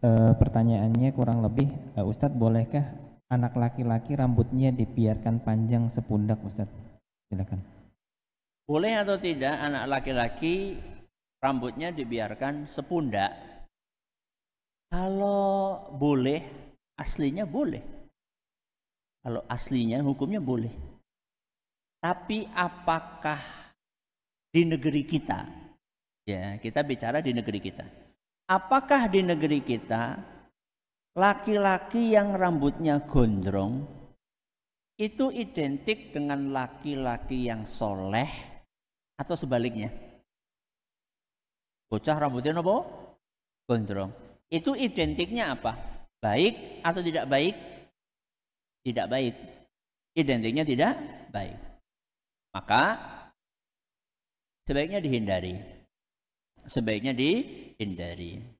e, pertanyaannya kurang lebih e, Ustadz bolehkah anak laki-laki rambutnya dibiarkan panjang sepundak Ustadz? Silakan. Boleh atau tidak anak laki-laki rambutnya dibiarkan sepundak? Kalau boleh, aslinya boleh. Kalau aslinya hukumnya boleh. Tapi apakah di negeri kita? Ya, kita bicara di negeri kita. Apakah di negeri kita laki-laki yang rambutnya gondrong itu identik dengan laki-laki yang soleh atau sebaliknya? Bocah rambutnya nopo gondrong. Itu identiknya apa? Baik atau tidak baik? Tidak baik. Identiknya tidak baik. Maka sebaiknya dihindari. Sebaiknya di hindari